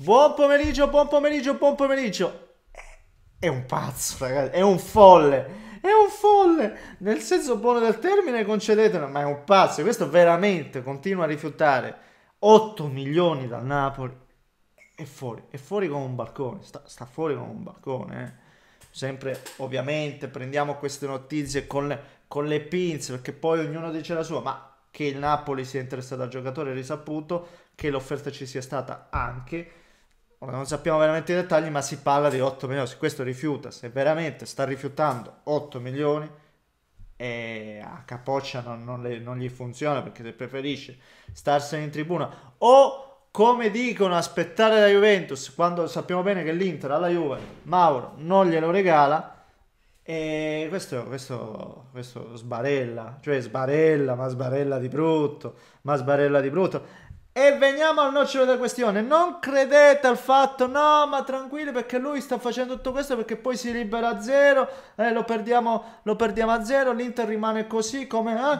Buon pomeriggio, buon pomeriggio, buon pomeriggio. Eh, è un pazzo, ragazzi, è un folle. È un folle, nel senso buono del termine, concedetelo, ma è un pazzo. Questo veramente continua a rifiutare 8 milioni dal Napoli. È fuori, è fuori come un balcone, sta, sta fuori come un balcone. Eh. Sempre, ovviamente, prendiamo queste notizie con le, con le pinze, perché poi ognuno dice la sua, ma che il Napoli sia interessato al giocatore è risaputo, che l'offerta ci sia stata anche ora non sappiamo veramente i dettagli, ma si parla di 8 milioni. Se questo rifiuta, se veramente sta rifiutando 8 milioni e a capoccia non, non, le, non gli funziona perché se preferisce starsene in tribuna o come dicono aspettare la Juventus quando sappiamo bene che l'Inter alla Juve Mauro non glielo regala e questo, questo, questo sbarella cioè sbarella ma sbarella di brutto ma sbarella di brutto e veniamo al nocciolo della questione. Non credete al fatto, no, ma tranquilli perché lui sta facendo tutto questo perché poi si libera a zero, eh, lo, perdiamo, lo perdiamo a zero, l'Inter rimane così come... Eh?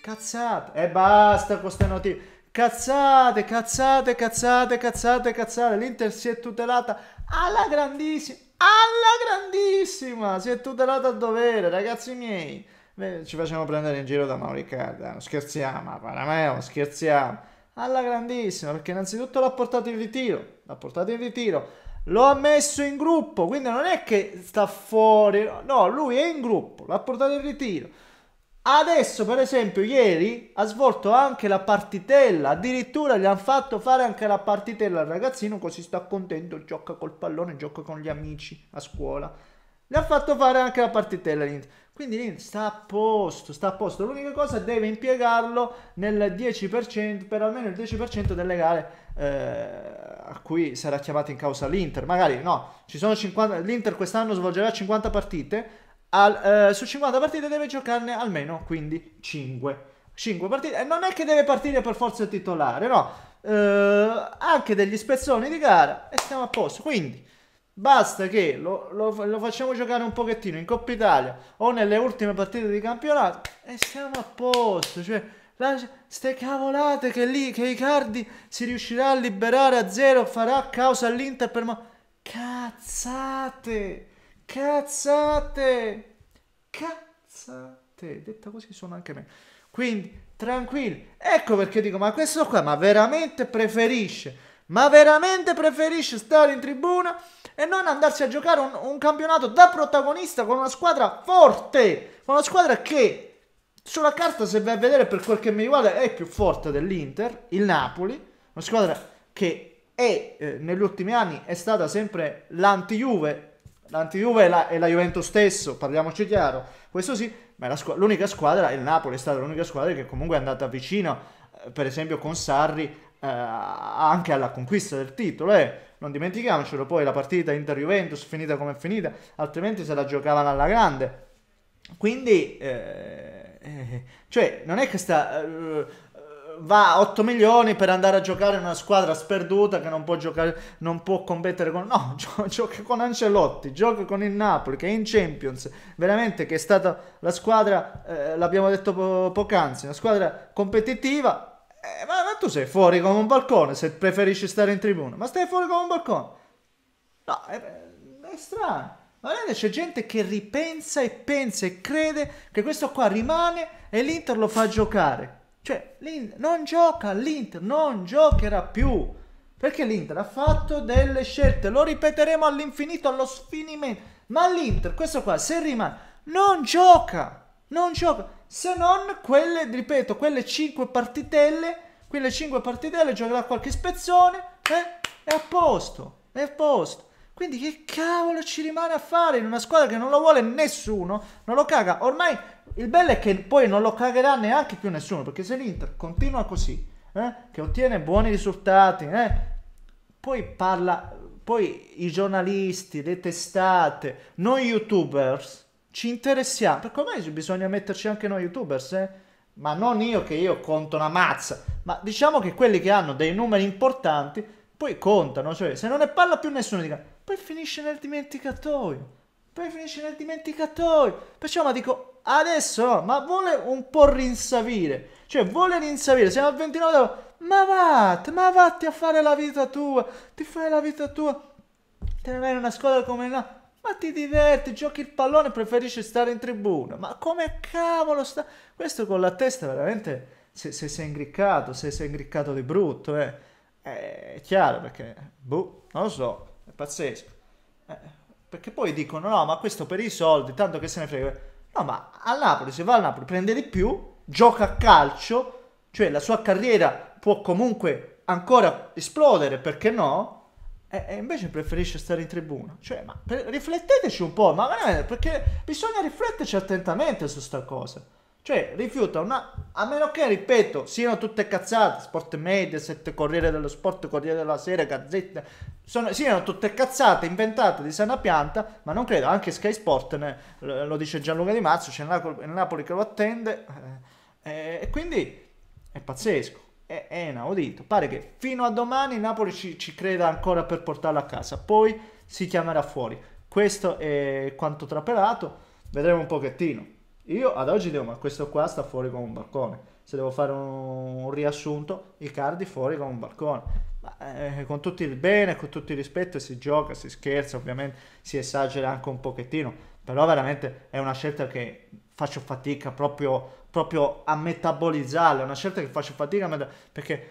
Cazzate. E basta con queste notizie. Cazzate, cazzate, cazzate, cazzate, cazzate. L'Inter si è tutelata alla grandissima, alla grandissima. Si è tutelata a dovere, ragazzi miei. Beh, ci facciamo prendere in giro da Mauricarda. Scherziamo, Parameo, scherziamo alla grandissima, perché innanzitutto l'ha portato in ritiro, l'ha portato in ritiro, lo ha messo in gruppo, quindi non è che sta fuori, no, lui è in gruppo, l'ha portato in ritiro. Adesso, per esempio, ieri ha svolto anche la partitella, addirittura gli hanno fatto fare anche la partitella al ragazzino, così sta contento, gioca col pallone, gioca con gli amici a scuola. Gli ha fatto fare anche la partitella all'interno. Quindi niente, sta a posto, sta a posto. L'unica cosa deve impiegarlo nel 10%, per almeno il 10% delle gare eh, a cui sarà chiamato in causa l'Inter. Magari no, ci sono 50, l'Inter quest'anno svolgerà 50 partite, al, eh, su 50 partite deve giocarne almeno quindi 5. 5 partite, e non è che deve partire per forza il titolare, no. Eh, anche degli spezzoni di gara e stiamo a posto. Quindi... Basta che lo, lo, lo, facciamo giocare un pochettino in Coppa Italia o nelle ultime partite di campionato e siamo a posto. Cioè, la, ste cavolate che lì che Icardi si riuscirà a liberare a zero, farà causa all'Inter per ma cazzate! Cazzate! Cazzate! Detta così suona anche me. Quindi tranquilli. Ecco perché dico, ma questo qua, ma veramente preferisce, ma veramente preferisce stare in tribuna e non andarsi a giocare un, un campionato da protagonista con una squadra forte, con una squadra che sulla carta, se vai a vedere per quel che mi riguarda, è più forte dell'Inter, il Napoli, una squadra che è, eh, negli ultimi anni è stata sempre l'anti-Juve, l'anti-Juve è la, è la Juventus stesso, parliamoci chiaro, questo sì, ma squ l'unica squadra, il Napoli è stata l'unica squadra che comunque è andata vicino, eh, per esempio con Sarri, eh, anche alla conquista del titolo. Eh. Non dimentichiamocelo, poi la partita Inter-Juventus finita come è finita, altrimenti se la giocavano alla grande. Quindi, eh, eh cioè, non è che sta... Eh, va a 8 milioni per andare a giocare in una squadra sperduta che non può giocare, non può competere con... No, gio- gioca con Ancelotti, gioca con il Napoli che è in Champions, veramente che è stata la squadra, eh, l'abbiamo detto po- poc'anzi, una squadra competitiva, tu sei fuori come un balcone se preferisci stare in tribuna, ma stai fuori come un balcone. No, è, è strano. Ma vedete, c'è gente che ripensa e pensa e crede che questo qua rimane e l'Inter lo fa giocare. Cioè, l'Inter non gioca, l'Inter non giocherà più. Perché l'Inter ha fatto delle scelte, lo ripeteremo all'infinito, allo sfinimento. Ma l'Inter, questo qua, se rimane, non gioca, non gioca. Se non quelle, ripeto, quelle 5 partitelle quelle 5 partitelle giocherà qualche spezzone eh, è a posto, è a posto. Quindi che cavolo ci rimane a fare in una squadra che non lo vuole nessuno, non lo caga. Ormai il bello è che poi non lo cagherà neanche più nessuno, perché se l'Inter continua così, eh, che ottiene buoni risultati, eh, poi parla, poi i giornalisti, le testate, noi youtubers ci interessiamo, perché ormai bisogna metterci anche noi youtubers, eh ma non io che io conto una mazza, ma diciamo che quelli che hanno dei numeri importanti poi contano, cioè se non ne parla più nessuno dica, poi finisce nel dimenticatoio, poi finisce nel dimenticatoio, perciò ma dico adesso no, ma vuole un po' rinsavire, cioè vuole rinsavire, siamo al 29 ma vatti, ma vatti a fare la vita tua, ti fai la vita tua, te ne vai in una scuola come là, Ah, ti diverti, giochi il pallone, preferisci stare in tribuna. Ma come cavolo sta... Questo con la testa veramente se, se sei ingriccato, se sei ingriccato di brutto, eh. eh è chiaro perché, boh, non lo so, è pazzesco. Eh, perché poi dicono, no, ma questo per i soldi, tanto che se ne frega. No, ma a Napoli, se va a Napoli, prende di più, gioca a calcio, cioè la sua carriera può comunque ancora esplodere, perché no? e, invece preferisce stare in tribuna. Cioè, ma rifletteteci un po', ma perché bisogna rifletterci attentamente su sta cosa. Cioè, rifiuta una... A meno che, ripeto, siano tutte cazzate, Sport media, sette Corriere dello Sport, Corriere della Sera, Gazzetta, sono, siano tutte cazzate inventate di sana pianta, ma non credo, anche Sky Sport, ne, lo dice Gianluca Di Mazzo, c'è il Napoli che lo attende, eh, eh e quindi è pazzesco è eh, inaudito. pare che fino a domani Napoli ci, ci creda ancora per portarla a casa, poi si chiamerà fuori. Questo è quanto trapelato, vedremo un pochettino. Io ad oggi devo, ma questo qua sta fuori come un balcone. Se devo fare un, un riassunto, cardi fuori come un balcone. Ma, eh, con tutto il bene, con tutto il rispetto, si gioca, si scherza, ovviamente si esagera anche un pochettino, però veramente è una scelta che faccio fatica proprio proprio a metabolizzarla, è una scelta che faccio fatica a metabolizzare, perché,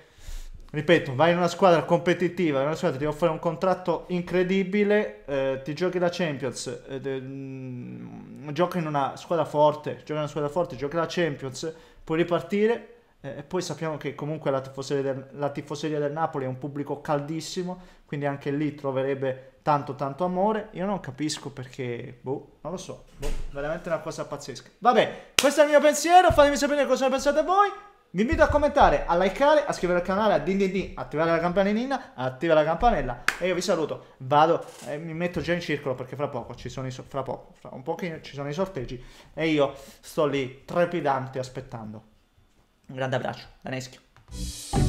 ripeto, vai in una squadra competitiva, in una squadra che ti offre un contratto incredibile, eh, ti giochi la Champions, eh, eh, giochi in una squadra forte, giochi in una squadra forte, giochi la Champions, puoi ripartire, eh, e poi sappiamo che comunque la tifoseria, del, la tifoseria del Napoli è un pubblico caldissimo, quindi anche lì troverebbe tanto tanto amore. Io non capisco perché, boh, non lo so, boh, veramente una cosa pazzesca. Vabbè, questo è il mio pensiero, fatemi sapere cosa ne pensate voi. Vi invito a commentare, a likeare, a iscrivervi al canale, a din din din, attivare la campanellina, attivare la campanella e io vi saluto. Vado, e eh, mi metto già in circolo perché fra poco ci sono i so fra poco, fra un pochino ci sono i sorteggi e io sto lì trepidante aspettando. Un grande abbraccio, da Neschio.